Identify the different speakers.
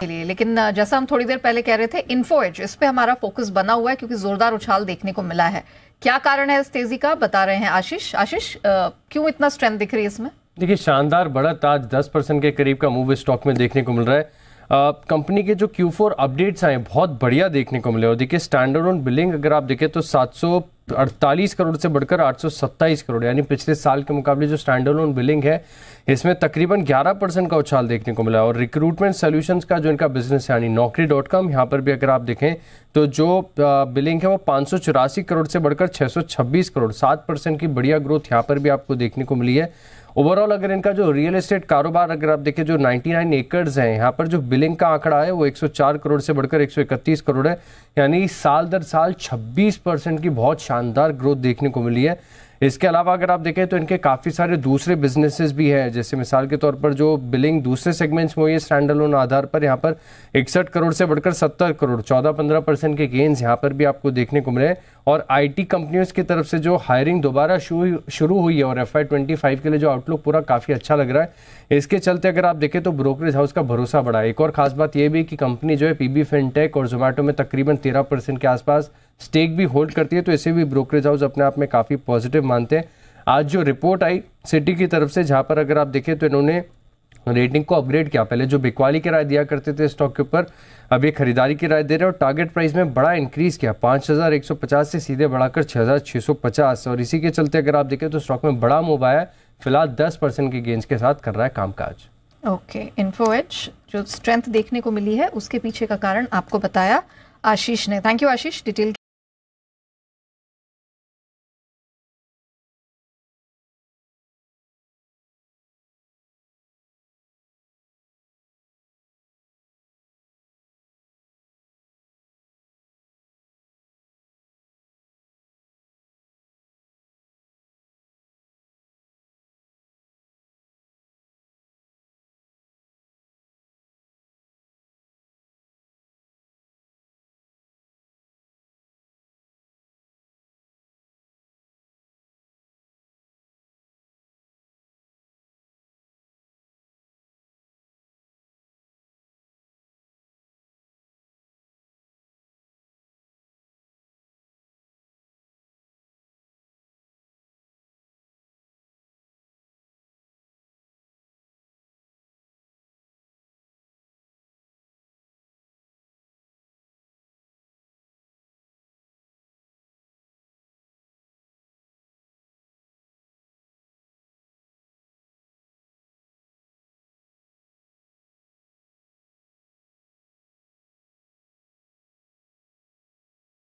Speaker 1: के लिए लेकिन जैसा हम थोड़ी देर पहले कह रहे थे इन्फो एज इस पे हमारा फोकस बना हुआ है क्योंकि जोरदार उछाल देखने को मिला है क्या कारण है इस तेजी का बता रहे हैं आशीष आशीष क्यों इतना स्ट्रेंथ दिख रही है इसमें
Speaker 2: देखिए शानदार बढ़त आज 10 परसेंट के करीब का मूव स्टॉक में देखने को मिल रहा है कंपनी के जो क्यू फोर अपडेट्स आए बहुत बढ़िया देखने को मिले और देखिए स्टैंडर्ड ऑन बिलिंग अगर आप देखें तो सात सौ अड़तालीस करोड़ से बढ़कर 827 करोड़ यानी पिछले साल के मुकाबले जो स्टैंडर्ड ऑन बिलिंग है इसमें तकरीबन 11 परसेंट का उछाल देखने को मिला और रिक्रूटमेंट सोल्यूशन का जो इनका बिजनेस है यानी नौकरी डॉट कॉम यहाँ पर भी अगर आप देखें तो जो बिलिंग है वो पाँच करोड़ से बढ़कर 626 करोड़ सात परसेंट की बढ़िया ग्रोथ यहाँ पर भी आपको देखने को मिली है ओवरऑल अगर इनका जो रियल एस्टेट कारोबार अगर आप देखें जो 99 एकर्स हैं यहाँ पर जो बिलिंग का आंकड़ा है वो 104 करोड़ से बढ़कर 131 करोड़ है यानी साल दर साल 26 परसेंट की बहुत शानदार ग्रोथ देखने को मिली है इसके अलावा अगर आप देखें तो इनके काफ़ी सारे दूसरे बिजनेसेस भी हैं जैसे मिसाल के तौर पर जो बिलिंग दूसरे सेगमेंट्स में हुई है स्टैंड आधार पर यहाँ पर इकसठ करोड़ से बढ़कर सत्तर करोड़ चौदह पंद्रह परसेंट के गेंस यहाँ पर भी आपको देखने को मिले हैं और आईटी कंपनियों की तरफ से जो हायरिंग दोबारा शुरू हुई है और एफ आई ट्वेंटी फाइव के लिए जो आउटलुक पूरा काफ़ी अच्छा लग रहा है इसके चलते अगर आप देखें तो ब्रोकरेज हाउस का भरोसा बढ़ा एक और खास बात यह भी कि कंपनी जो है पीबी फिनटेक और जोमेटो में तकरीबन तेरह परसेंट के आसपास स्टेक भी होल्ड करती है तो इसे भी ब्रोकरेज हाउस अपने आप में काफ़ी पॉजिटिव मानते हैं आज जो रिपोर्ट आई सिटी की तरफ से जहाँ पर अगर आप देखें तो इन्होंने रेटिंग को अपग्रेड किया पहले जो बिकवाली की राय दिया करते थे स्टॉक के ऊपर अब ये खरीदारी की राय दे रहे हैं और टारगेट प्राइस में बड़ा इंक्रीज किया 5,150 से सीधे बढ़ाकर 6,650 और इसी के चलते अगर आप देखें तो स्टॉक में बड़ा मूव आया फिलहाल 10 परसेंट के गेंस के साथ कर रहा है कामकाज
Speaker 1: ओके इन्फोएच जो स्ट्रेंथ देखने को मिली है उसके पीछे का कारण आपको बताया आशीष ने थैंक यू आशीष डिटेल